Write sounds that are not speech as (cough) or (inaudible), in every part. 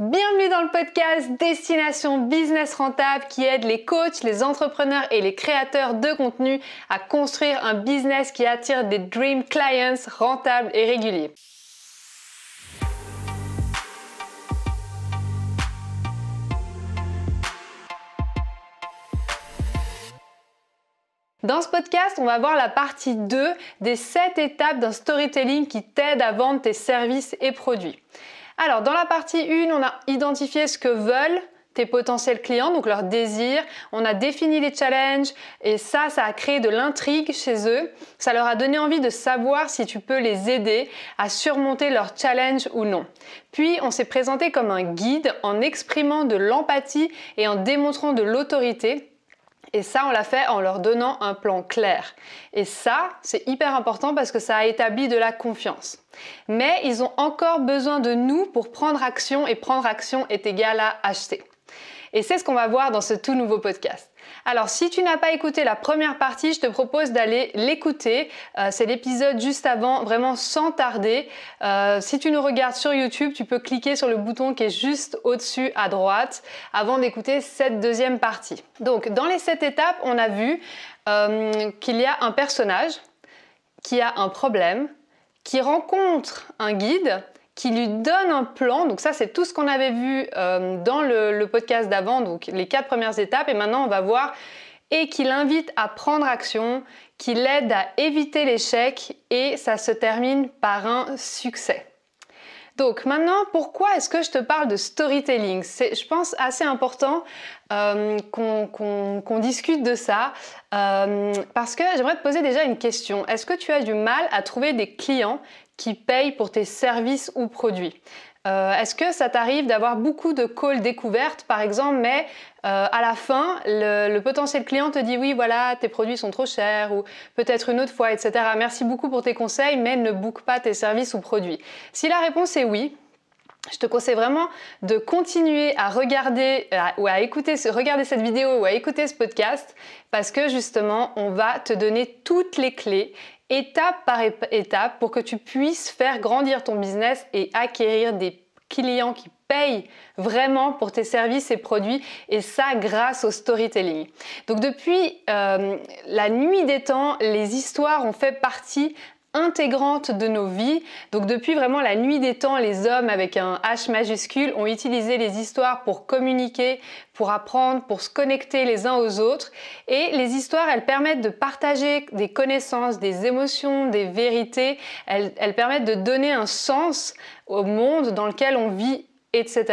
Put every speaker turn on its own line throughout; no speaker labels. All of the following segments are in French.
Bienvenue dans le podcast Destination Business Rentable qui aide les coachs, les entrepreneurs et les créateurs de contenu à construire un business qui attire des dream clients rentables et réguliers. Dans ce podcast, on va voir la partie 2 des 7 étapes d'un storytelling qui t'aide à vendre tes services et produits. Alors, dans la partie 1, on a identifié ce que veulent tes potentiels clients, donc leurs désirs. On a défini les challenges et ça, ça a créé de l'intrigue chez eux. Ça leur a donné envie de savoir si tu peux les aider à surmonter leurs challenges ou non. Puis, on s'est présenté comme un guide en exprimant de l'empathie et en démontrant de l'autorité et ça, on l'a fait en leur donnant un plan clair. Et ça, c'est hyper important parce que ça a établi de la confiance. Mais ils ont encore besoin de nous pour prendre action et prendre action est égal à acheter. Et c'est ce qu'on va voir dans ce tout nouveau podcast. Alors si tu n'as pas écouté la première partie, je te propose d'aller l'écouter. Euh, c'est l'épisode juste avant, vraiment sans tarder. Euh, si tu nous regardes sur YouTube, tu peux cliquer sur le bouton qui est juste au-dessus à droite avant d'écouter cette deuxième partie. Donc dans les sept étapes, on a vu euh, qu'il y a un personnage qui a un problème, qui rencontre un guide, qui lui donne un plan. Donc ça, c'est tout ce qu'on avait vu euh, dans le, podcast d'avant, donc les quatre premières étapes. Et maintenant, on va voir et qui l'invite à prendre action, qu'il l'aide à éviter l'échec et ça se termine par un succès. Donc maintenant, pourquoi est-ce que je te parle de storytelling C'est, je pense, assez important euh, qu'on, discute de ça, euh, parce que j'aimerais te poser déjà une question. Est-ce que tu as du mal à trouver des clients qui payent pour tes services ou produits. Euh, est-ce que ça t'arrive d'avoir beaucoup de calls découvertes, par exemple, mais euh, à la fin, le, potentiel client te dit oui, voilà, tes produits sont trop chers, ou peut-être une autre fois, etc. Merci beaucoup pour tes conseils, mais ne book pas tes services ou produits. Si la réponse est oui, je te conseille vraiment de continuer à regarder ou à écouter, regarder cette vidéo ou à écouter ce podcast parce que justement, on va te donner toutes les clés étape par étape pour que tu puisses faire grandir ton business et acquérir des clients qui payent vraiment pour tes services et produits et ça grâce au storytelling. Donc depuis euh, la nuit des temps, les histoires ont fait partie intégrante de nos vies. Donc depuis vraiment la nuit des temps, les hommes avec un H majuscule ont utilisé les histoires pour communiquer, pour apprendre, pour se connecter les uns aux autres. Et les histoires, elles permettent de partager des connaissances, des émotions, des vérités. Elles, permettent de donner un sens au monde dans lequel on vit, etc.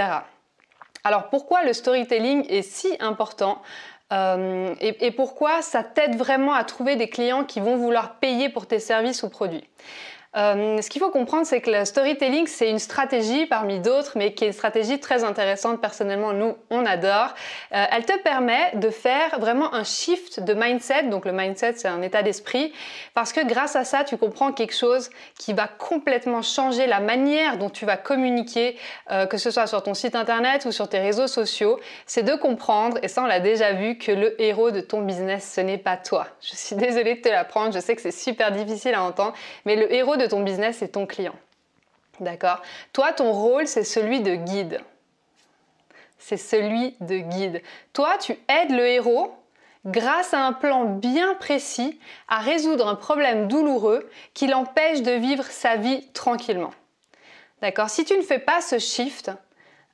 Alors pourquoi le storytelling est si important euh, et pourquoi ça t'aide vraiment à trouver des clients qui vont vouloir payer pour tes services ou produits. Euh, ce qu'il faut comprendre, c'est que le storytelling, c'est une stratégie parmi d'autres, mais qui est une stratégie très intéressante. Personnellement, nous, on adore. Euh, elle te permet de faire vraiment un shift de mindset. Donc le mindset, c'est un état d'esprit, parce que grâce à ça, tu comprends quelque chose qui va complètement changer la manière dont tu vas communiquer, euh, que ce soit sur ton site internet ou sur tes réseaux sociaux. C'est de comprendre, et ça, on l'a déjà vu, que le héros de ton business, ce n'est pas toi. Je suis désolée de te l'apprendre. Je sais que c'est super difficile à entendre, mais le héros de ton business, et ton client. D'accord Toi, ton rôle, c'est celui de guide. C'est celui de guide. Toi, tu aides le héros grâce à un plan bien précis à résoudre un problème douloureux qui l'empêche de vivre sa vie tranquillement. D'accord Si tu ne fais pas ce shift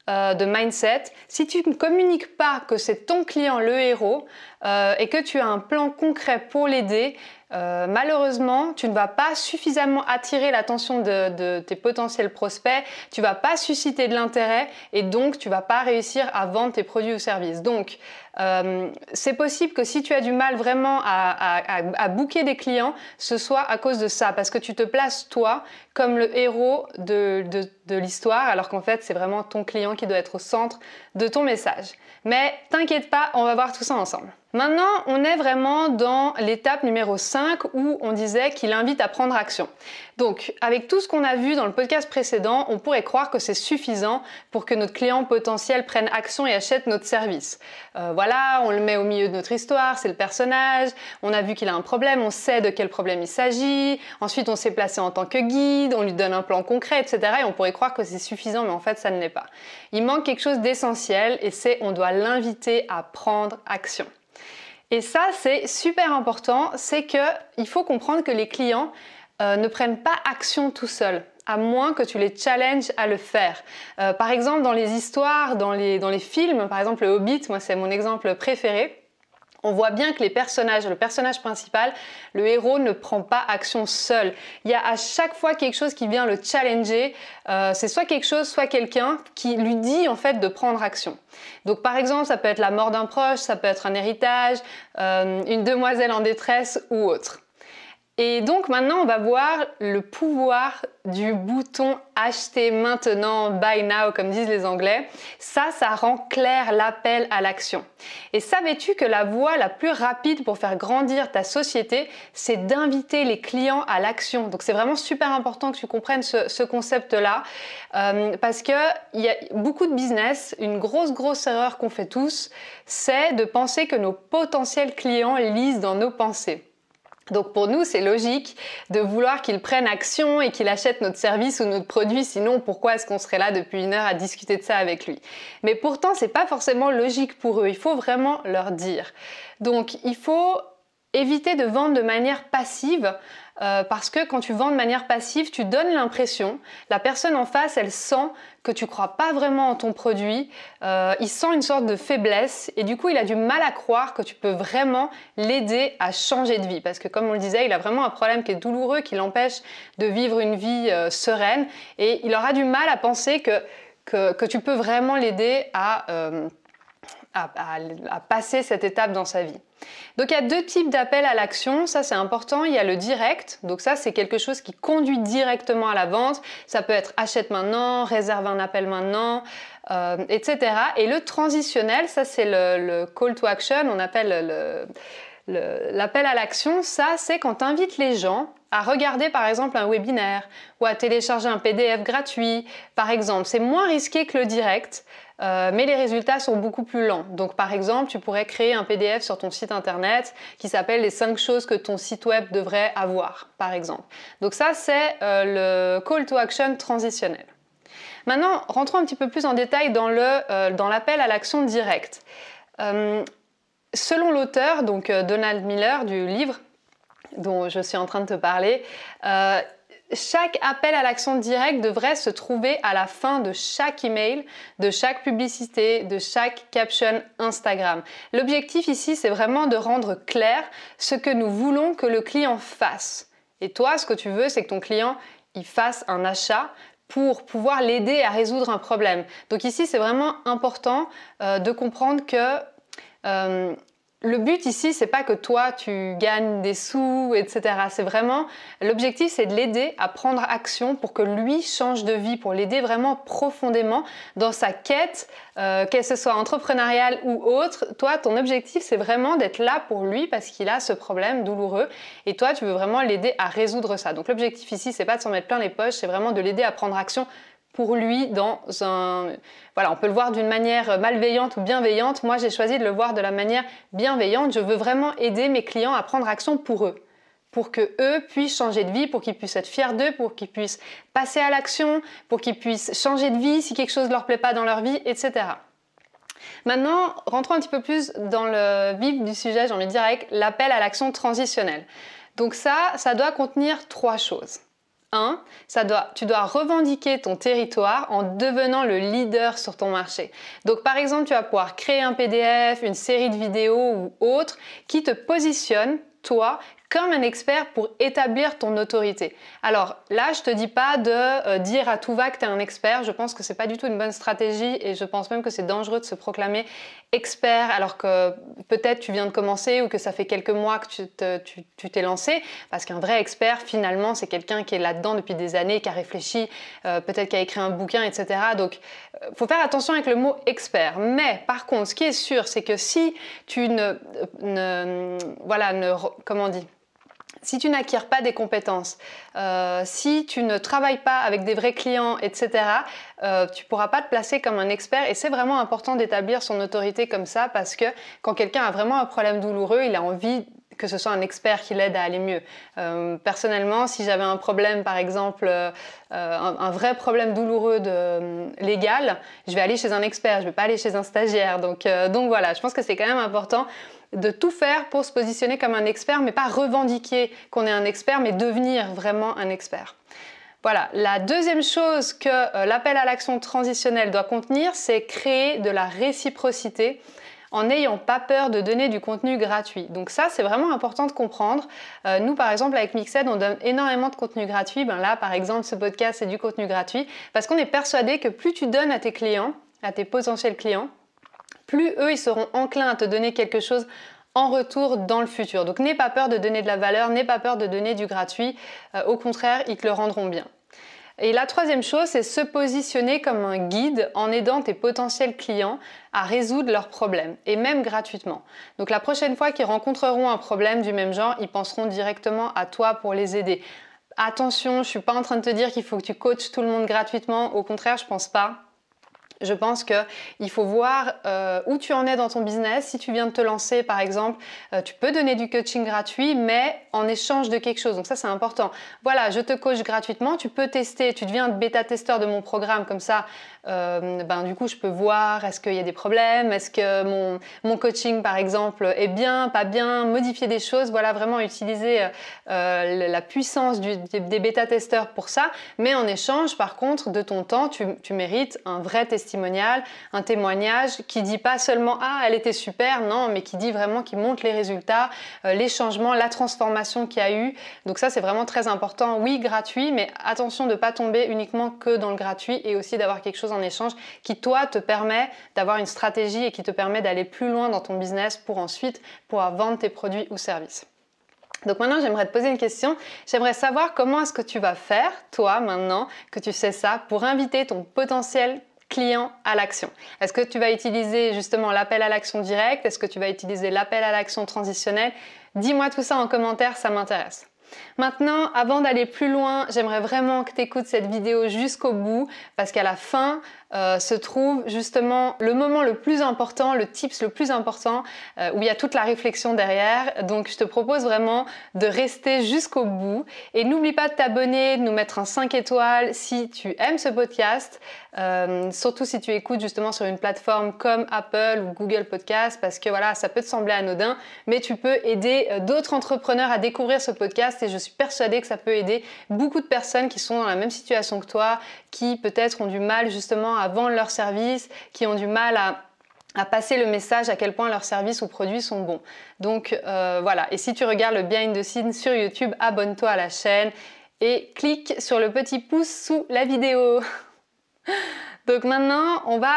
euh, de mindset, si tu ne communiques pas que c'est ton client le héros euh, et que tu as un plan concret pour l'aider, euh, malheureusement, tu ne vas pas suffisamment attirer l'attention de, tes potentiels prospects, tu ne vas pas susciter de l'intérêt et donc tu ne vas pas réussir à vendre tes produits ou services. Donc, euh, c'est possible que si tu as du mal vraiment à, à, booker des clients, ce soit à cause de ça, parce que tu te places toi comme le héros de, de l'histoire, alors qu'en fait c'est vraiment ton client qui doit être au centre de ton message. Mais t'inquiète pas, on va voir tout ça ensemble. Maintenant, on est vraiment dans l'étape numéro 5 où on disait qu'il invite à prendre action. Donc, avec tout ce qu'on a vu dans le podcast précédent, on pourrait croire que c'est suffisant pour que notre client potentiel prenne action et achète notre service. Euh, voilà, on le met au milieu de notre histoire, c'est le personnage, on a vu qu'il a un problème, on sait de quel problème il s'agit, ensuite on s'est placé en tant que guide, on lui donne un plan concret, etc. Et on pourrait croire que c'est suffisant, mais en fait, ça ne l'est pas. Il manque quelque chose d'essentiel et c'est on doit l'inviter à prendre action. Et ça, c'est super important, c'est qu'il faut comprendre que les clients euh, ne prennent pas action tout seuls à moins que tu les challenges à le faire. Euh, par exemple, dans les histoires, dans les, dans les films, par exemple le Hobbit, moi c'est mon exemple préféré, on voit bien que les personnages, le personnage principal, le héros ne prend pas action seul. Il y a à chaque fois quelque chose qui vient le challenger. Euh, c'est soit quelque chose, soit quelqu'un qui lui dit en fait de prendre action. Donc par exemple, ça peut être la mort d'un proche, ça peut être un héritage, euh, une demoiselle en détresse ou autre. Et donc maintenant, on va voir le pouvoir du bouton acheter maintenant, buy now, comme disent les Anglais. Ça, ça rend clair l'appel à l'action. Et savais-tu que la voie la plus rapide pour faire grandir ta société, c'est d'inviter les clients à l'action. Donc c'est vraiment super important que tu comprennes ce, concept-là, euh, parce que il y a beaucoup de business, une grosse grosse erreur qu'on fait tous, c'est de penser que nos potentiels clients lisent dans nos pensées. Donc pour nous, c'est logique de vouloir qu'il prenne action et qu'il achète notre service ou notre produit, sinon pourquoi est-ce qu'on serait là depuis une heure à discuter de ça avec lui Mais pourtant, c'est pas forcément logique pour eux, il faut vraiment leur dire. Donc il faut éviter de vendre de manière passive euh, parce que quand tu vends de manière passive, tu donnes l'impression, la personne en face, elle sent que tu crois pas vraiment en ton produit, euh, il sent une sorte de faiblesse et du coup il a du mal à croire que tu peux vraiment l'aider à changer de vie parce que comme on le disait, il a vraiment un problème qui est douloureux, qui l'empêche de vivre une vie euh, sereine et il aura du mal à penser que, tu peux vraiment l'aider à passer cette étape dans sa vie. Donc il y a deux types d'appels à l'action, ça c'est important, il y a le direct, donc ça c'est quelque chose qui conduit directement à la vente, ça peut être achète maintenant, réserve un appel maintenant, euh, etc. Et le transitionnel, ça c'est le, le, call to action, on appelle l'appel à l'action, ça c'est quand tu invites les gens à regarder par exemple un webinaire ou à télécharger un PDF gratuit, par exemple. C'est moins risqué que le direct. Euh, mais les résultats sont beaucoup plus lents. Donc par exemple, tu pourrais créer un PDF sur ton site internet qui s'appelle les 5 choses que ton site web devrait avoir, par exemple. Donc ça, c'est euh, le call to action transitionnel. Maintenant, rentrons un petit peu plus en détail dans euh, l'appel à l'action directe. selon l'auteur, donc Donald Miller du livre dont je suis en train de te parler, chaque appel à l'action direct devrait se trouver à la fin de chaque email, de chaque publicité, de chaque caption Instagram. L'objectif ici, c'est vraiment de rendre clair ce que nous voulons que le client fasse. Et toi, ce que tu veux, c'est que ton client il fasse un achat pour pouvoir l'aider à résoudre un problème. Donc ici, c'est vraiment important euh, de comprendre que euh, le but ici, c'est pas que toi tu gagnes des sous, etc. C'est vraiment l'objectif, c'est de l'aider à prendre action pour que lui change de vie, pour l'aider vraiment profondément dans sa quête, euh, qu'elle ce soit entrepreneuriale ou autre. Toi, ton objectif, c'est vraiment d'être là pour lui parce qu'il a ce problème douloureux et toi, tu veux vraiment l'aider à résoudre ça. Donc l'objectif ici, c'est pas de s'en mettre plein les poches, c'est vraiment de l'aider à prendre action pour lui dans un... Voilà, on peut le voir d'une manière malveillante ou bienveillante. Moi, j'ai choisi de le voir de la manière bienveillante. Je veux vraiment aider mes clients à prendre action pour eux pour que eux puissent changer de vie, pour qu'ils puissent être fiers d'eux, pour qu'ils puissent passer à l'action, pour qu'ils puissent changer de vie si quelque chose ne leur plaît pas dans leur vie, etc. Maintenant, rentrons un petit peu plus dans le vif du sujet, j'ai envie de dire, avec l'appel à l'action transitionnelle. Donc ça, ça doit contenir trois choses. 1. tu dois revendiquer ton territoire en devenant le leader sur ton marché. Donc par exemple, tu vas pouvoir créer un PDF, une série de vidéos ou autre qui te positionne, toi, comme un expert pour établir ton autorité. Alors là, je te dis pas de euh, dire à tout va que tu es un expert, je pense que c'est pas du tout une bonne stratégie et je pense même que c'est dangereux de se proclamer expert alors que peut-être tu viens de commencer ou que ça fait quelques mois que tu t'es tu, lancé Parce qu'un vrai expert, finalement, c'est quelqu'un qui est là-dedans depuis des années, qui a réfléchi, euh, peut-être qui a écrit un bouquin, etc. Donc, euh, faut faire attention avec le mot expert. Mais par contre, ce qui est sûr, c'est que si tu ne, voilà, ne, comment on dit si tu n'acquiers pas des compétences, euh, si tu ne travailles pas avec des vrais clients, etc., euh, tu ne pourras pas te placer comme un expert. Et c'est vraiment important d'établir son autorité comme ça parce que quand quelqu'un a vraiment un problème douloureux, il a envie que ce soit un expert qui l'aide à aller mieux. Euh, personnellement, si j'avais un problème, par exemple, un, vrai problème douloureux de, légal, je vais aller chez un expert, je ne vais pas aller chez un stagiaire. Donc, donc voilà, je pense que c'est quand même important de tout faire pour se positionner comme un expert, mais pas revendiquer qu'on est un expert, mais devenir vraiment un expert. Voilà, la deuxième chose que euh, l'appel à l'action transitionnelle doit contenir, c'est créer de la réciprocité en n'ayant pas peur de donner du contenu gratuit. Donc ça, c'est vraiment important de comprendre. Euh, nous, par exemple, avec Mixed, on donne énormément de contenu gratuit. Ben là, par exemple, ce podcast, c'est du contenu gratuit parce qu'on est persuadé que plus tu donnes à tes clients, à tes potentiels clients, plus eux, ils seront enclins à te donner quelque chose en retour dans le futur. Donc n'aie pas peur de donner de la valeur, n'aie pas peur de donner du gratuit. Euh, au contraire, ils te le rendront bien. Et la troisième chose, c'est se positionner comme un guide en aidant tes potentiels clients à résoudre leurs problèmes, et même gratuitement. Donc la prochaine fois qu'ils rencontreront un problème du même genre, ils penseront directement à toi pour les aider. Attention, je ne suis pas en train de te dire qu'il faut que tu coaches tout le monde gratuitement, au contraire, je pense pas. Je pense qu'il faut voir euh, où tu en es dans ton business. Si tu viens de te lancer, par exemple, euh, tu peux donner du coaching gratuit, mais en échange de quelque chose. Donc ça, c'est important. Voilà, je te coach gratuitement. Tu peux tester. Tu deviens bêta testeur de mon programme. Comme ça, euh, ben, du coup, je peux voir est-ce qu'il y a des problèmes, est-ce que mon, coaching, par exemple, est bien, pas bien, modifier des choses. Voilà, vraiment utiliser la puissance des, bêta testeurs pour ça. Mais en échange, par contre, de ton temps, tu, mérites un vrai test un témoignage qui dit pas seulement ah elle était super, non, mais qui dit vraiment, qui montre les résultats, euh, les changements, la transformation qu'il y a eu. Donc ça c'est vraiment très important. Oui gratuit, mais attention de pas tomber uniquement que dans le gratuit et aussi d'avoir quelque chose en échange qui toi te permet d'avoir une stratégie et qui te permet d'aller plus loin dans ton business pour ensuite pouvoir vendre tes produits ou services. Donc maintenant, j'aimerais te poser une question. J'aimerais savoir comment est-ce que tu vas faire, toi, maintenant, que tu sais ça, pour inviter ton potentiel client à l'action. Est-ce que tu vas utiliser justement l'appel à l'action direct Est-ce que tu vas utiliser l'appel à l'action transitionnelle Dis-moi tout ça en commentaire, ça m'intéresse. Maintenant, avant d'aller plus loin, j'aimerais vraiment que tu écoutes cette vidéo jusqu'au bout parce qu'à la fin, euh, se trouve justement le moment le plus important, le tips le plus important, euh, où il y a toute la réflexion derrière. Donc je te propose vraiment de rester jusqu'au bout. Et n'oublie pas de t'abonner, de nous mettre un 5 étoiles si tu aimes ce podcast, euh, surtout si tu écoutes justement sur une plateforme comme Apple ou Google Podcast, parce que voilà, ça peut te sembler anodin, mais tu peux aider d'autres entrepreneurs à découvrir ce podcast et je suis persuadée que ça peut aider beaucoup de personnes qui sont dans la même situation que toi, qui peut-être ont du mal justement à vendre leurs services, qui ont du mal à passer le message à quel point leurs services ou produits sont bons. Donc euh, voilà, et si tu regardes le behind the scenes sur YouTube, abonne-toi à la chaîne et clique sur le petit pouce sous la vidéo. (laughs) Donc maintenant, on va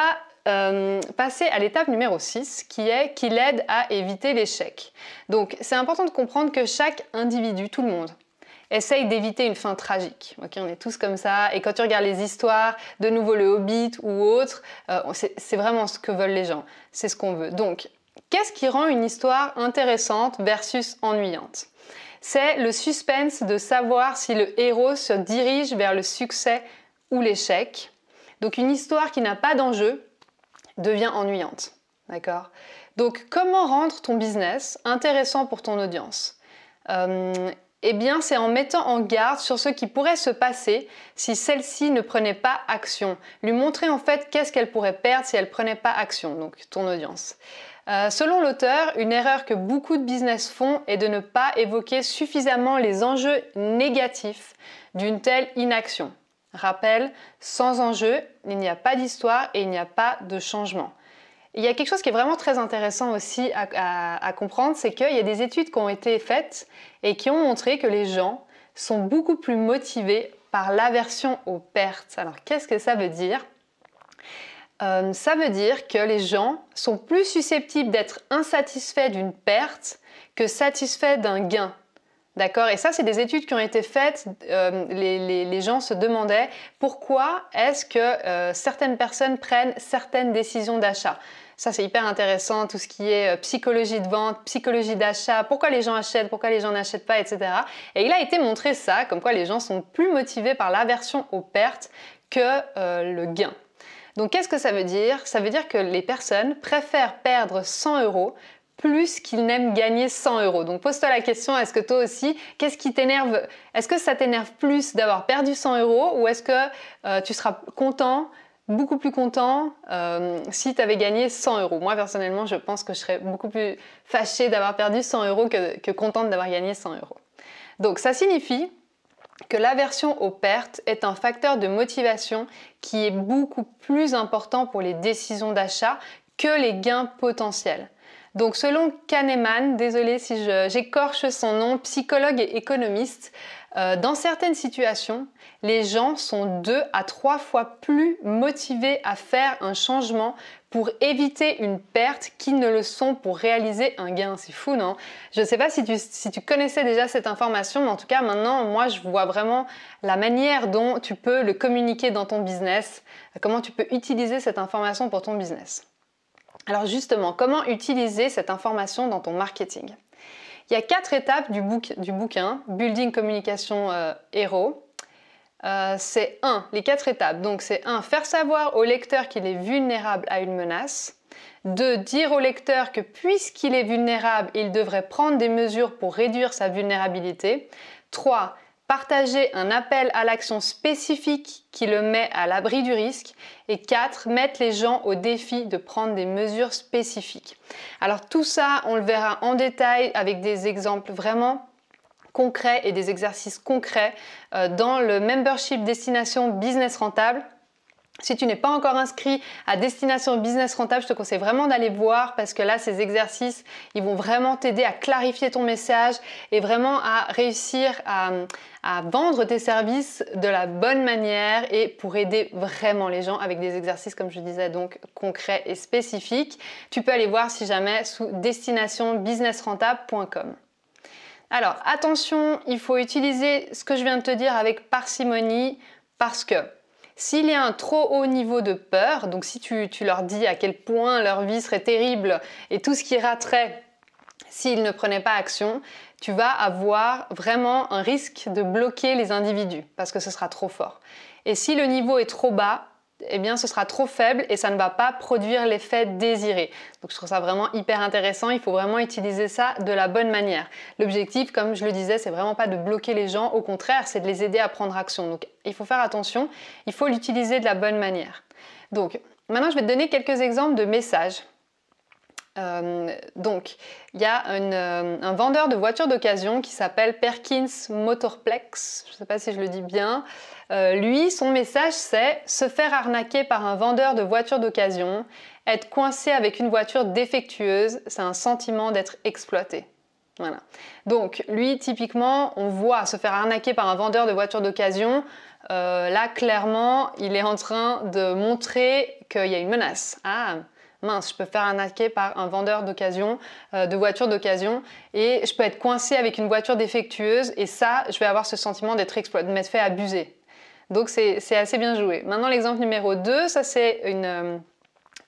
euh, passer à l'étape numéro 6 qui est qu'il aide à éviter l'échec. Donc c'est important de comprendre que chaque individu, tout le monde, essaye d'éviter une fin tragique. Ok, on est tous comme ça. Et quand tu regardes les histoires, de nouveau le Hobbit ou autre, euh, c'est vraiment ce que veulent les gens. C'est ce qu'on veut. Donc, qu'est-ce qui rend une histoire intéressante versus ennuyante C'est le suspense de savoir si le héros se dirige vers le succès ou l'échec. Donc, une histoire qui n'a pas d'enjeu devient ennuyante. D'accord Donc, comment rendre ton business intéressant pour ton audience euh, eh bien, c'est en mettant en garde sur ce qui pourrait se passer si celle-ci ne prenait pas action. Lui montrer en fait qu'est-ce qu'elle pourrait perdre si elle ne prenait pas action, donc ton audience. Euh, selon l'auteur, une erreur que beaucoup de business font est de ne pas évoquer suffisamment les enjeux négatifs d'une telle inaction. Rappel, sans enjeu, il n'y a pas d'histoire et il n'y a pas de changement. Il y a quelque chose qui est vraiment très intéressant aussi à, comprendre, c'est qu'il y a des études qui ont été faites et qui ont montré que les gens sont beaucoup plus motivés par l'aversion aux pertes. Alors qu'est-ce que ça veut dire euh, Ça veut dire que les gens sont plus susceptibles d'être insatisfaits d'une perte que satisfaits d'un gain. D'accord Et ça, c'est des études qui ont été faites. Euh, les, gens se demandaient pourquoi est-ce que euh, certaines personnes prennent certaines décisions d'achat. Ça, c'est hyper intéressant, tout ce qui est euh, psychologie de vente, psychologie d'achat, pourquoi les gens achètent, pourquoi les gens n'achètent pas, etc. Et il a été montré ça, comme quoi les gens sont plus motivés par l'aversion aux pertes que euh, le gain. Donc qu'est-ce que ça veut dire Ça veut dire que les personnes préfèrent perdre 100 euros plus qu'ils n'aiment gagner 100 euros. Donc pose-toi la question, est-ce que toi aussi, qu'est-ce qui t'énerve Est-ce que ça t'énerve plus d'avoir perdu 100 euros ou est-ce que euh, tu seras content beaucoup plus content euh, si tu avais gagné 100 euros. Moi, personnellement, je pense que je serais beaucoup plus fâchée d'avoir perdu 100 euros que, contente d'avoir gagné 100 euros. Donc, ça signifie que l'aversion aux pertes est un facteur de motivation qui est beaucoup plus important pour les décisions d'achat que les gains potentiels. Donc selon Kahneman, désolé si j'écorche son nom, psychologue et économiste, euh, dans certaines situations, les gens sont deux à trois fois plus motivés à faire un changement pour éviter une perte qu'ils ne le sont pour réaliser un gain. C'est fou, non Je ne sais pas si tu, connaissais déjà cette information, mais en tout cas, maintenant, moi, je vois vraiment la manière dont tu peux le communiquer dans ton business, comment tu peux utiliser cette information pour ton business. Alors justement, comment utiliser cette information dans ton marketing il y a quatre étapes du, du bouquin Building Communication Hero. Euh, euh, c'est 1, les quatre étapes. Donc c'est 1, faire savoir au lecteur qu'il est vulnérable à une menace. 2. Dire au lecteur que puisqu'il est vulnérable, il devrait prendre des mesures pour réduire sa vulnérabilité. 3. Partager un appel à l'action spécifique qui le met à l'abri du risque. Et 4. Mettre les gens au défi de prendre des mesures spécifiques. Alors tout ça, on le verra en détail avec des exemples vraiment concrets et des exercices concrets euh, dans le membership destination business rentable. Si tu n'es pas encore inscrit à Destination Business Rentable, je te conseille vraiment d'aller voir parce que là, ces exercices, ils vont vraiment t'aider à clarifier ton message et vraiment à réussir à, à, vendre tes services de la bonne manière et pour aider vraiment les gens avec des exercices, comme je disais, donc concrets et spécifiques. Tu peux aller voir si jamais sous destinationbusinessrentable.com. Alors attention, il faut utiliser ce que je viens de te dire avec parcimonie parce que s'il y a un trop haut niveau de peur, donc si tu, leur dis à quel point leur vie serait terrible et tout ce qui raterait s'ils ne prenaient pas action, tu vas avoir vraiment un risque de bloquer les individus parce que ce sera trop fort. Et si le niveau est trop bas, eh bien ce sera trop faible et ça ne va pas produire l'effet désiré. Donc je trouve ça vraiment hyper intéressant, il faut vraiment utiliser ça de la bonne manière. L'objectif, comme je le disais, c'est vraiment pas de bloquer les gens, au contraire, c'est de les aider à prendre action. Donc il faut faire attention, il faut l'utiliser de la bonne manière. Donc maintenant je vais te donner quelques exemples de messages euh, donc, il y a euh, un vendeur de voitures d'occasion qui s'appelle Perkins Motorplex, je ne sais pas si je le dis bien. Euh, lui, son message, c'est se faire arnaquer par un vendeur de voitures d'occasion, être coincé avec une voiture défectueuse, c'est un sentiment d'être exploité. Voilà. Donc, lui, typiquement, on voit se faire arnaquer par un vendeur de voitures d'occasion. là, clairement, il est en train de montrer qu'il y a une menace. Ah, mince, je peux faire un arnaquer par un vendeur d'occasion, euh, de voiture d'occasion, et je peux être coincé avec une voiture défectueuse, et ça, je vais avoir ce sentiment d'être exploité, de m'être fait abuser. Donc c'est assez bien joué. Maintenant, l'exemple numéro 2, ça c'est une... Euh,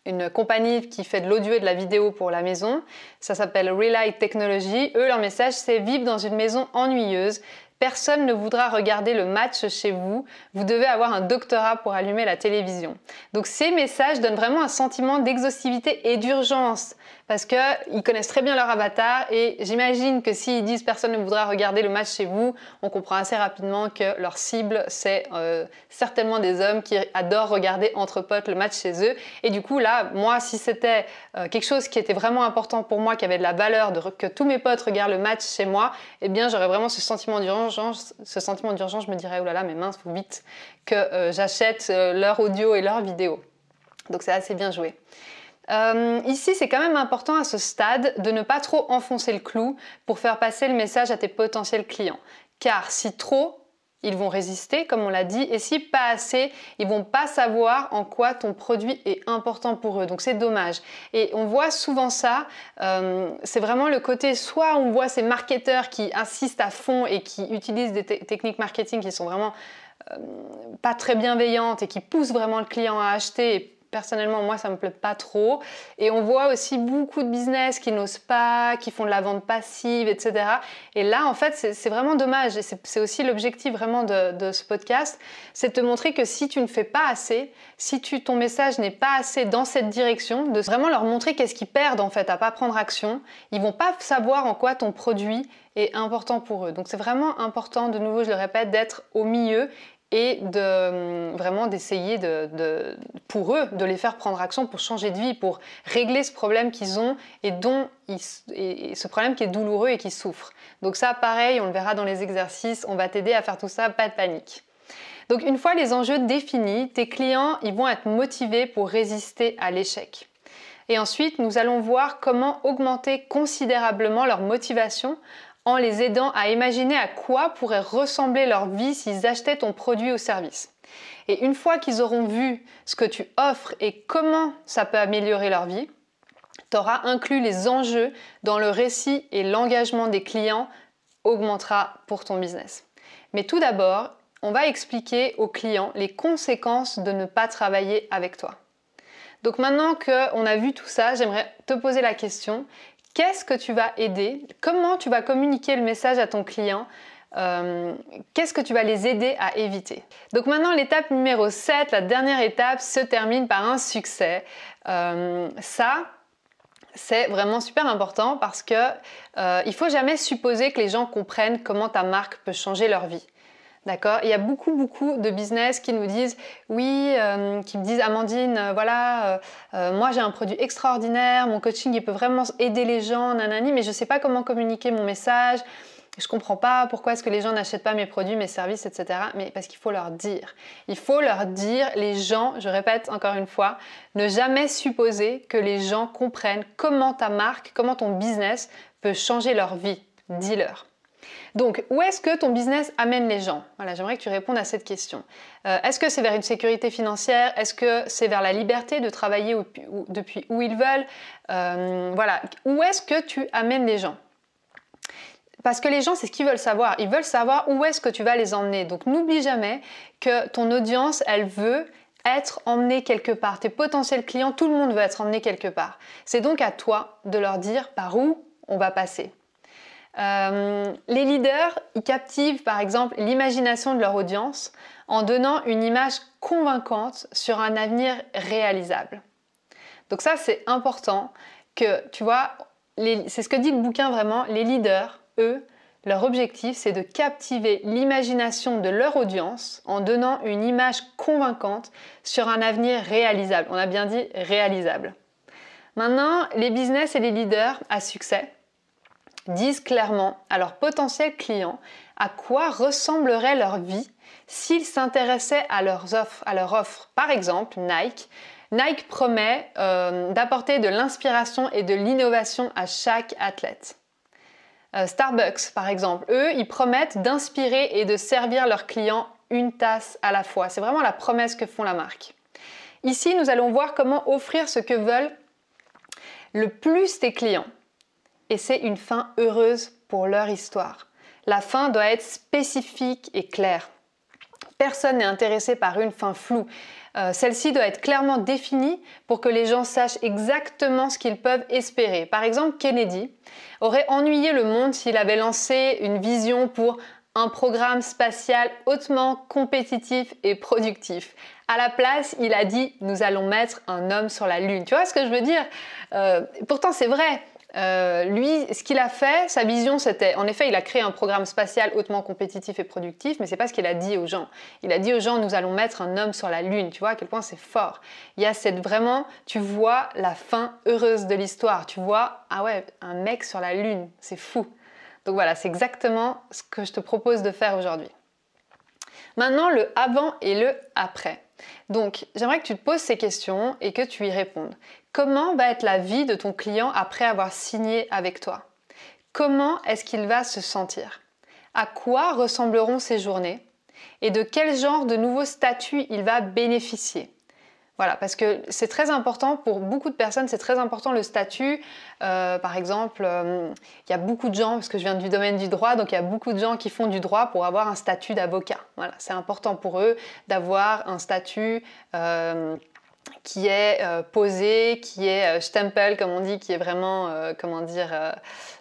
une compagnie qui fait de l'audio et de la vidéo pour la maison. Ça s'appelle Relight Technology. Eux, leur message, c'est vivre dans une maison ennuyeuse. Personne ne voudra regarder le match chez vous. Vous devez avoir un doctorat pour allumer la télévision. Donc ces messages donnent vraiment un sentiment d'exhaustivité et d'urgence parce qu'ils connaissent très bien leur avatar et j'imagine que s'ils disent personne ne voudra regarder le match chez vous, on comprend assez rapidement que leur cible, c'est euh, certainement des hommes qui adorent regarder entre potes le match chez eux. Et du coup, là, moi, si c'était euh, quelque chose qui était vraiment important pour moi, qui avait de la valeur, que tous mes potes regardent le match chez moi, eh bien, j'aurais vraiment ce sentiment d'urgence. Ce sentiment d'urgence, je me dirais, oh là là, mais mince, faut vite que euh, j'achète leur audio et leur vidéo. Donc c'est assez bien joué. Euh, ici, c'est quand même important à ce stade de ne pas trop enfoncer le clou pour faire passer le message à tes potentiels clients. Car si trop, ils vont résister, comme on l'a dit, et si pas assez, ils vont pas savoir en quoi ton produit est important pour eux. Donc c'est dommage. Et on voit souvent ça. Euh, c'est vraiment le côté soit on voit ces marketeurs qui insistent à fond et qui utilisent des techniques marketing qui sont vraiment euh, pas très bienveillantes et qui poussent vraiment le client à acheter personnellement, moi, ça me plaît pas trop. Et on voit aussi beaucoup de business qui n'osent pas, qui font de la vente passive, etc. Et là, en fait, c'est vraiment dommage. Et c'est aussi l'objectif vraiment de, ce podcast, c'est de te montrer que si tu ne fais pas assez, si tu, ton message n'est pas assez dans cette direction, de vraiment leur montrer qu'est-ce qu'ils perdent en fait à pas prendre action. Ils vont pas savoir en quoi ton produit est important pour eux. Donc c'est vraiment important, de nouveau, je le répète, d'être au milieu et hum, vraiment d'essayer de, pour eux de les faire prendre action pour changer de vie, pour régler ce problème qu'ils ont et dont et ce problème qui est douloureux et qui souffre. Donc ça, pareil, on le verra dans les exercices, on va t'aider à faire tout ça, pas de panique. Donc une fois les enjeux définis, tes clients, ils vont être motivés pour résister à l'échec. Et ensuite, nous allons voir comment augmenter considérablement leur motivation en les aidant à imaginer à quoi pourrait ressembler leur vie s'ils achetaient ton produit ou service. Et une fois qu'ils auront vu ce que tu offres et comment ça peut améliorer leur vie, tu auras inclus les enjeux dans le récit et l'engagement des clients augmentera pour ton business. Mais tout d'abord, on va expliquer aux clients les conséquences de ne pas travailler avec toi. Donc maintenant qu'on a vu tout ça, j'aimerais te poser la question, qu'est-ce que tu vas aider, comment tu vas communiquer le message à ton client, euh, qu'est-ce que tu vas les aider à éviter. Donc maintenant, l'étape numéro 7, la dernière étape, se termine par un succès. Euh, ça, c'est vraiment super important parce que ne euh, faut jamais supposer que les gens comprennent comment ta marque peut changer leur vie. D'accord Il y a beaucoup, beaucoup de business qui nous disent, oui, euh, qui me disent, Amandine, euh, voilà, euh, moi j'ai un produit extraordinaire, mon coaching, il peut vraiment aider les gens, nanani, mais je ne sais pas comment communiquer mon message, je comprends pas pourquoi est-ce que les gens n'achètent pas mes produits, mes services, etc. Mais parce qu'il faut leur dire. Il faut leur dire, les gens, je répète encore une fois, ne jamais supposer que les gens comprennent comment ta marque, comment ton business peut changer leur vie. Dis-leur. Donc, où est-ce que ton business amène les gens Voilà, j'aimerais que tu répondes à cette question. Euh, est-ce que c'est vers une sécurité financière Est-ce que c'est vers la liberté de travailler depuis où ils veulent euh, Voilà, où est-ce que tu amènes les gens parce que les gens, c'est ce qu'ils veulent savoir. Ils veulent savoir où est-ce que tu vas les emmener. Donc n'oublie jamais que ton audience, elle veut être emmenée quelque part. Tes potentiels clients, tout le monde veut être emmené quelque part. C'est donc à toi de leur dire par où on va passer. Euh, les leaders, ils captivent par exemple l'imagination de leur audience en donnant une image convaincante sur un avenir réalisable. Donc ça, c'est important que, tu vois, c'est ce que dit le bouquin vraiment, les leaders, eux, leur objectif, c'est de captiver l'imagination de leur audience en donnant une image convaincante sur un avenir réalisable. On a bien dit réalisable. Maintenant, les business et les leaders à succès, disent clairement à leurs potentiels clients à quoi ressemblerait leur vie s'ils s'intéressaient à leurs offres, à leur offre. Par exemple, Nike. Nike promet euh, d'apporter de l'inspiration et de l'innovation à chaque athlète. Euh, Starbucks, par exemple, eux, ils promettent d'inspirer et de servir leurs clients une tasse à la fois. C'est vraiment la promesse que font la marque. Ici, nous allons voir comment offrir ce que veulent le plus tes clients et c'est une fin heureuse pour leur histoire. La fin doit être spécifique et claire. Personne n'est intéressé par une fin floue. Euh, celle-ci doit être clairement définie pour que les gens sachent exactement ce qu'ils peuvent espérer. Par exemple, Kennedy aurait ennuyé le monde s'il avait lancé une vision pour un programme spatial hautement compétitif et productif. À la place, il a dit nous allons mettre un homme sur la Lune. Tu vois ce que je veux dire euh, Pourtant, c'est vrai. Euh, lui, ce qu'il a fait, sa vision, c'était, en effet, il a créé un programme spatial hautement compétitif et productif, mais c'est pas ce qu'il a dit aux gens. Il a dit aux gens, nous allons mettre un homme sur la lune. Tu vois à quel point c'est fort. Il y a cette vraiment, tu vois la fin heureuse de l'histoire. Tu vois, ah ouais, un mec sur la lune, c'est fou. Donc voilà, c'est exactement ce que je te propose de faire aujourd'hui. Maintenant, le avant et le après. Donc, j'aimerais que tu te poses ces questions et que tu y répondes. Comment va être la vie de ton client après avoir signé avec toi Comment est-ce qu'il va se sentir À quoi ressembleront ses journées Et de quel genre de nouveau statut il va bénéficier voilà, parce que c'est très important pour beaucoup de personnes, c'est très important le statut. Euh, par exemple, euh, il y a beaucoup de gens, parce que je viens du domaine du droit, donc il y a beaucoup de gens qui font du droit pour avoir un statut d'avocat. Voilà, c'est important pour eux d'avoir un statut. Euh, qui est euh, posé, qui est euh, stempel, comme on dit, qui est vraiment, euh, comment dire,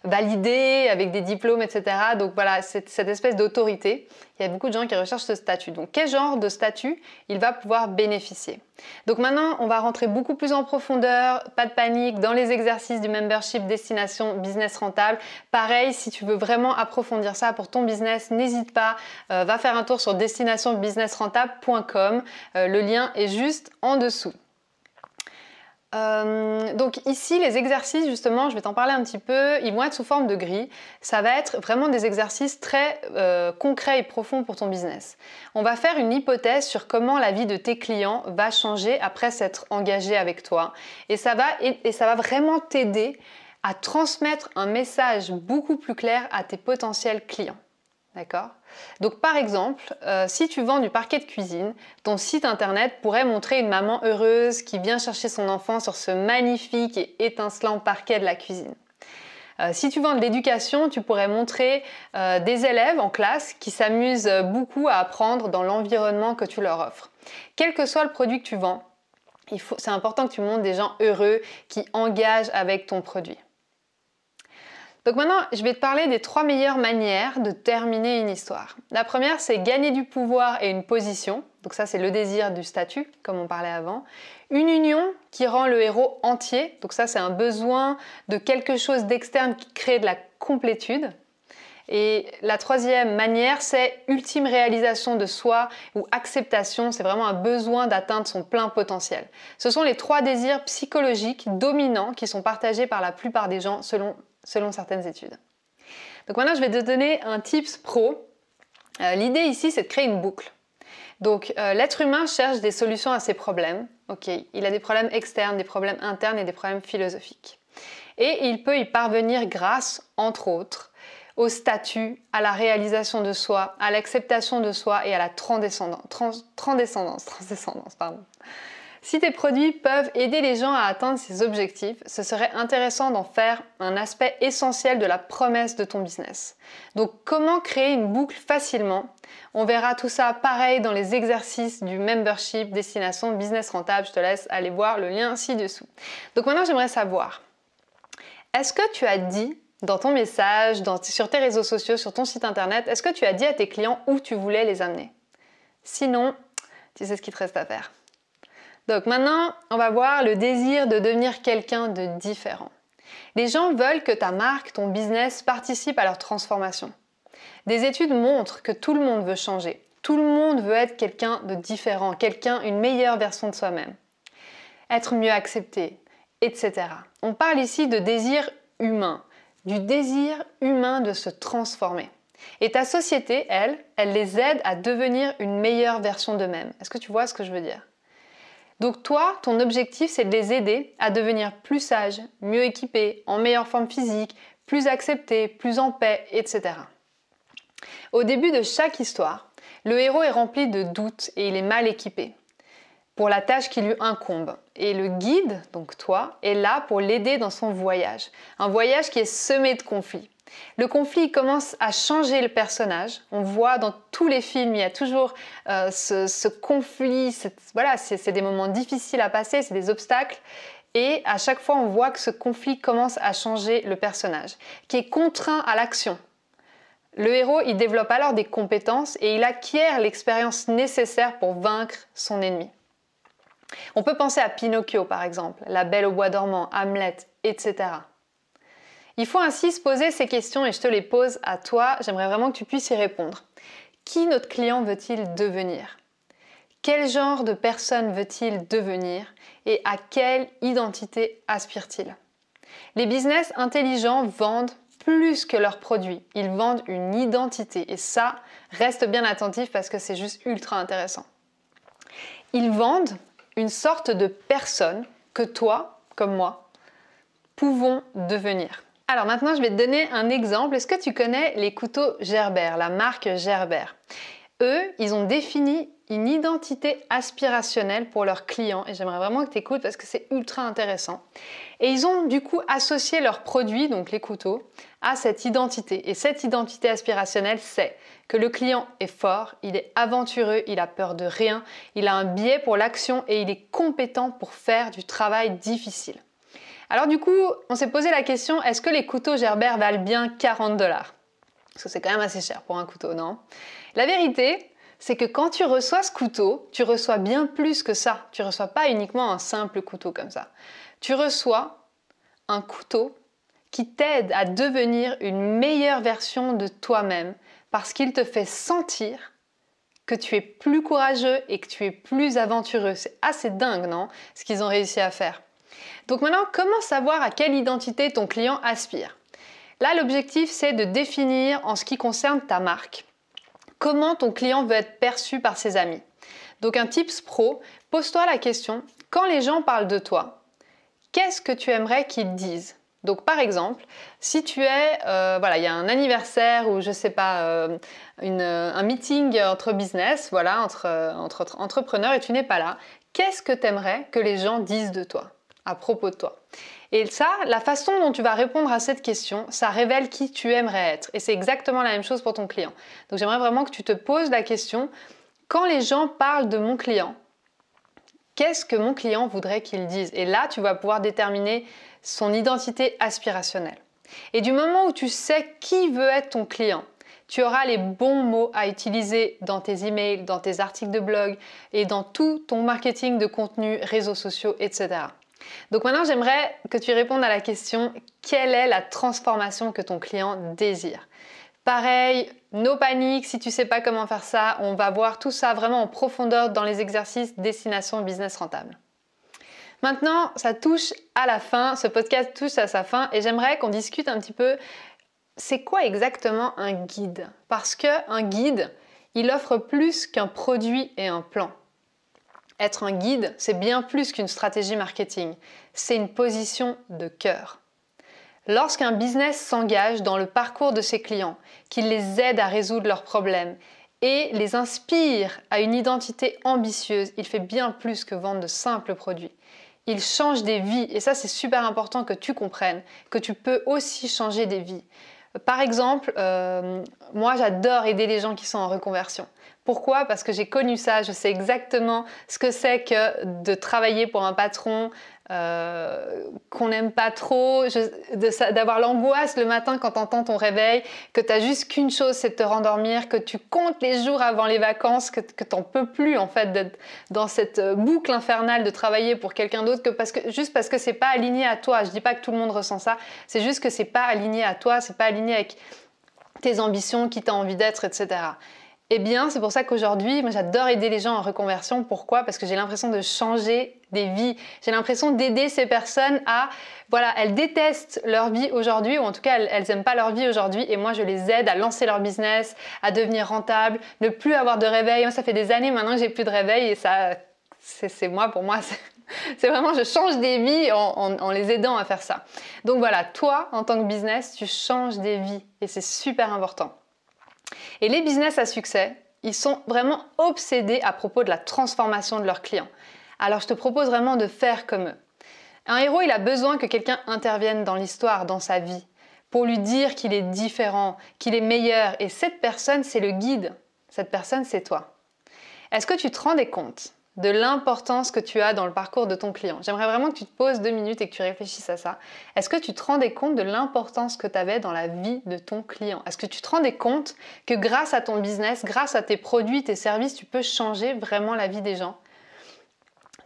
validé avec des diplômes, etc. Donc voilà, cette, cette espèce d'autorité. Il y a beaucoup de gens qui recherchent ce statut. Donc quel genre de statut il va pouvoir bénéficier Donc maintenant, on va rentrer beaucoup plus en profondeur, pas de panique, dans les exercices du membership destination business rentable. Pareil, si tu veux vraiment approfondir ça pour ton business, n'hésite pas, va faire un tour sur destinationbusinessrentable.com. le lien est juste en dessous. Euh, donc ici, les exercices, justement, je vais t'en parler un petit peu, ils vont être sous forme de gris, Ça va être vraiment des exercices très euh, concrets et profonds pour ton business. On va faire une hypothèse sur comment la vie de tes clients va changer après s'être engagé avec toi. Et ça va, et ça va vraiment t'aider à transmettre un message beaucoup plus clair à tes potentiels clients. D'accord donc par exemple, euh, si tu vends du parquet de cuisine, ton site internet pourrait montrer une maman heureuse qui vient chercher son enfant sur ce magnifique et étincelant parquet de la cuisine. Euh, si tu vends de l'éducation, tu pourrais montrer euh, des élèves en classe qui s'amusent beaucoup à apprendre dans l'environnement que tu leur offres. Quel que soit le produit que tu vends, c'est important que tu montres des gens heureux qui engagent avec ton produit. Donc maintenant, je vais te parler des trois meilleures manières de terminer une histoire. La première, c'est gagner du pouvoir et une position. Donc ça, c'est le désir du statut, comme on parlait avant. Une union qui rend le héros entier. Donc ça, c'est un besoin de quelque chose d'externe qui crée de la complétude. Et la troisième manière, c'est ultime réalisation de soi ou acceptation. C'est vraiment un besoin d'atteindre son plein potentiel. Ce sont les trois désirs psychologiques dominants qui sont partagés par la plupart des gens selon selon certaines études. Donc maintenant, je vais te donner un tips pro. Euh, l'idée ici, c'est de créer une boucle. Donc euh, l'être humain cherche des solutions à ses problèmes. Ok, il a des problèmes externes, des problèmes internes et des problèmes philosophiques. Et il peut y parvenir grâce, entre autres, au statut, à la réalisation de soi, à l'acceptation de soi et à la transcendance. trans, transdescendance, (laughs) pardon. Si tes produits peuvent aider les gens à atteindre ces objectifs, ce serait intéressant d'en faire un aspect essentiel de la promesse de ton business. Donc comment créer une boucle facilement On verra tout ça pareil dans les exercices du membership destination business rentable. Je te laisse aller voir le lien ci-dessous. Donc maintenant j'aimerais savoir, est-ce que tu as dit dans ton message, dans, sur tes réseaux sociaux, sur ton site internet, est-ce que tu as dit à tes clients où tu voulais les amener Sinon, tu sais ce qu'il te reste à faire. Donc maintenant, on va voir le désir de devenir quelqu'un de différent. Les gens veulent que ta marque, ton business participe à leur transformation. Des études montrent que tout le monde veut changer. Tout le monde veut être quelqu'un de différent, quelqu'un, une meilleure version de soi-même. Être mieux accepté, etc. On parle ici de désir humain, du désir humain de se transformer. Et ta société, elle, elle les aide à devenir une meilleure version d'eux-mêmes. Est-ce que tu vois ce que je veux dire donc toi, ton objectif, c'est de les aider à devenir plus sages, mieux équipés, en meilleure forme physique, plus acceptés, plus en paix, etc. Au début de chaque histoire, le héros est rempli de doutes et il est mal équipé pour la tâche qui lui incombe. Et le guide, donc toi, est là pour l'aider dans son voyage. Un voyage qui est semé de conflits. Le conflit commence à changer le personnage. On voit dans tous les films, il y a toujours euh, ce, conflit. voilà, c'est des moments difficiles à passer, c'est des obstacles. Et à chaque fois, on voit que ce conflit commence à changer le personnage, qui est contraint à l'action. Le héros, il développe alors des compétences et il acquiert l'expérience nécessaire pour vaincre son ennemi. On peut penser à Pinocchio par exemple, La Belle au Bois dormant, Hamlet, etc. Il faut ainsi se poser ces questions et je te les pose à toi, j'aimerais vraiment que tu puisses y répondre. Qui notre client veut-il devenir Quel genre de personne veut-il devenir Et à quelle identité aspire-t-il Les business intelligents vendent plus que leurs produits, ils vendent une identité et ça, reste bien attentif parce que c'est juste ultra intéressant. Ils vendent une sorte de personne que toi, comme moi, pouvons devenir. Alors maintenant, je vais te donner un exemple. Est-ce que tu connais les couteaux Gerber, la marque Gerber Eux, ils ont défini une identité aspirationnelle pour leurs clients et j'aimerais vraiment que tu écoutes parce que c'est ultra intéressant. Et ils ont du coup associé leurs produits, donc les couteaux, à cette identité. Et cette identité aspirationnelle, c'est que le client est fort, il est aventureux, il a peur de rien, il a un biais pour l'action et il est compétent pour faire du travail difficile. Alors du coup, on s'est posé la question, est-ce que les couteaux Gerber valent bien 40 dollars Parce que c'est quand même assez cher pour un couteau, non La vérité, c'est que quand tu reçois ce couteau, tu reçois bien plus que ça. Tu reçois pas uniquement un simple couteau comme ça. Tu reçois un couteau qui t'aide à devenir une meilleure version de toi-même parce qu'il te fait sentir que tu es plus courageux et que tu es plus aventureux. C'est assez dingue, non Ce qu'ils ont réussi à faire. Donc maintenant, comment savoir à quelle identité ton client aspire Là, l'objectif, c'est de définir en ce qui concerne ta marque comment ton client veut être perçu par ses amis. Donc un tips pro, pose-toi la question, quand les gens parlent de toi, qu'est-ce que tu aimerais qu'ils disent donc par exemple, si tu es, euh, voilà, il y a un anniversaire ou je sais pas, euh, euh, un meeting entre business, voilà, entre entrepreneurs et tu n'es pas là, qu'est-ce que tu aimerais que les gens disent de toi, à propos de toi et ça, la façon dont tu vas répondre à cette question, ça révèle qui tu aimerais être. Et c'est exactement la même chose pour ton client. Donc j'aimerais vraiment que tu te poses la question, quand les gens parlent de mon client, qu'est-ce que mon client voudrait qu'il dise Et là, tu vas pouvoir déterminer son identité aspirationnelle. Et du moment où tu sais qui veut être ton client, tu auras les bons mots à utiliser dans tes emails, dans tes articles de blog et dans tout ton marketing de contenu, réseaux sociaux, etc. Donc maintenant, j'aimerais que tu répondes à la question quelle est la transformation que ton client désire Pareil, no panique, si tu sais pas comment faire ça, on va voir tout ça vraiment en profondeur dans les exercices destination business rentable. Maintenant, ça touche à la fin, ce podcast touche à sa fin et j'aimerais qu'on discute un petit peu c'est quoi exactement un guide Parce que un guide, il offre plus qu'un produit et un plan. Être un guide, c'est bien plus qu'une stratégie marketing, c'est une position de cœur. Lorsqu'un business s'engage dans le parcours de ses clients, qu'il les aide à résoudre leurs problèmes et les inspire à une identité ambitieuse, il fait bien plus que vendre de simples produits. Il change des vies et ça c'est super important que tu comprennes, que tu peux aussi changer des vies. Par exemple, euh, moi j'adore aider les gens qui sont en reconversion. Pourquoi Parce que j'ai connu ça, je sais exactement ce que c'est que de travailler pour un patron euh, qu'on n'aime pas trop, d'avoir l'angoisse le matin quand t'entends ton réveil, que t'as juste qu'une chose, c'est de te rendormir, que tu comptes les jours avant les vacances, que, t'en peux plus en fait d'être dans cette euh, boucle infernale de travailler pour quelqu'un d'autre que parce que juste parce que c'est pas aligné à toi. Je dis pas que tout le monde ressent ça, c'est juste que c'est pas aligné à toi, c'est pas aligné avec tes ambitions, qui t'as envie d'être, etc. Eh bien, c'est pour ça qu'aujourd'hui, moi j'adore aider les gens en reconversion. Pourquoi Parce que j'ai l'impression de changer des vies. J'ai l'impression d'aider ces personnes à, voilà, elles détestent leur vie aujourd'hui, ou en tout cas elles n'aiment pas leur vie aujourd'hui, et moi je les aide à lancer leur business, à devenir rentable, ne plus avoir de réveil. Moi, ça fait des années maintenant que j'ai plus de réveil, et ça, c'est moi, pour moi, (laughs) c'est vraiment, je change des vies en, les aidant à faire ça. Donc voilà, toi, en tant que business, tu changes des vies, et c'est super important. Et les business à succès, ils sont vraiment obsédés à propos de la transformation de leurs clients. Alors je te propose vraiment de faire comme eux. Un héros, il a besoin que quelqu'un intervienne dans l'histoire, dans sa vie, pour lui dire qu'il est différent, qu'il est meilleur, et cette personne, c'est le guide. Cette personne, c'est toi. Est-ce que tu te des compte de l'importance que tu as dans le parcours de ton client. J'aimerais vraiment que tu te poses deux minutes et que tu réfléchisses à ça. Est-ce que tu te rendais compte de l'importance que tu avais dans la vie de ton client Est-ce que tu te rendais compte que grâce à ton business, grâce à tes produits, tes services, tu peux changer vraiment la vie des gens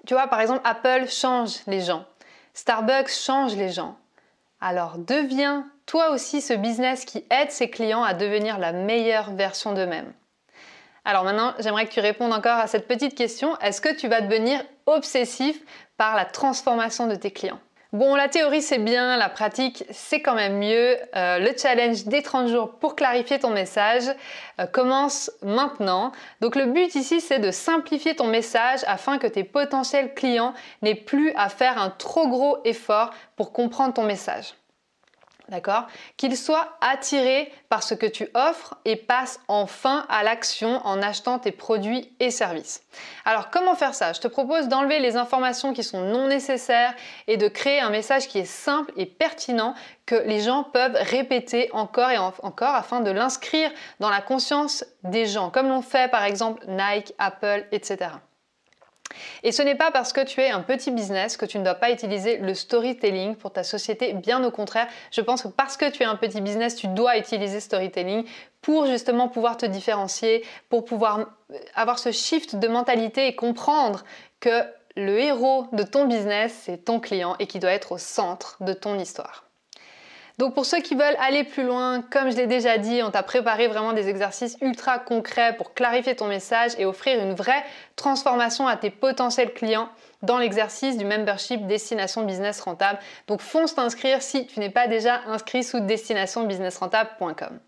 Tu vois, par exemple, Apple change les gens. Starbucks change les gens. Alors deviens toi aussi ce business qui aide ses clients à devenir la meilleure version d'eux-mêmes. Alors maintenant, j'aimerais que tu répondes encore à cette petite question. Est-ce que tu vas devenir obsessif par la transformation de tes clients Bon, la théorie c'est bien, la pratique c'est quand même mieux. Euh, le challenge des 30 jours pour clarifier ton message euh, commence maintenant. Donc le but ici c'est de simplifier ton message afin que tes potentiels clients n'aient plus à faire un trop gros effort pour comprendre ton message d'accord Qu'ils soient attirés par ce que tu offres et passent enfin à l'action en achetant tes produits et services. Alors comment faire ça Je te propose d'enlever les informations qui sont non nécessaires et de créer un message qui est simple et pertinent que les gens peuvent répéter encore et encore afin de l'inscrire dans la conscience des gens, comme l'ont fait par exemple Nike, Apple, etc. Et ce n'est pas parce que tu es un petit business que tu ne dois pas utiliser le storytelling pour ta société, bien au contraire, je pense que parce que tu es un petit business, tu dois utiliser storytelling pour justement pouvoir te différencier, pour pouvoir euh, avoir ce shift de mentalité et comprendre que le héros de ton business, c'est ton client et qui doit être au centre de ton histoire. Donc pour ceux qui veulent aller plus loin, comme je l'ai déjà dit, on t'a préparé vraiment des exercices ultra concrets pour clarifier ton message et offrir une vraie transformation à tes potentiels clients dans l'exercice du membership Destination Business Rentable. Donc fonce t'inscrire si tu n'es pas déjà inscrit sous destinationbusinessrentable.com.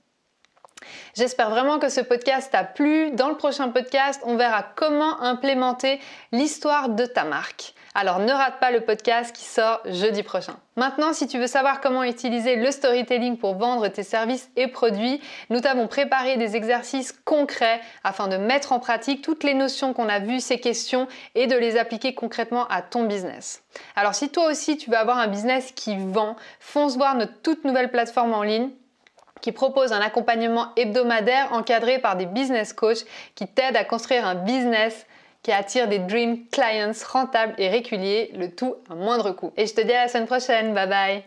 J'espère vraiment que ce podcast t'a plu. Dans le prochain podcast, on verra comment implémenter l'histoire de ta marque. Alors ne rate pas le podcast qui sort jeudi prochain. Maintenant, si tu veux savoir comment utiliser le storytelling pour vendre tes services et produits, nous t'avons préparé des exercices concrets afin de mettre en pratique toutes les notions qu'on a vues, ces questions, et de les appliquer concrètement à ton business. Alors si toi aussi tu veux avoir un business qui vend, fonce voir notre toute nouvelle plateforme en ligne qui propose un accompagnement hebdomadaire encadré par des business coachs qui t'aident à construire un business qui attire des dream clients rentables et réguliers, le tout à moindre coût. Et je te dis à la semaine prochaine, bye bye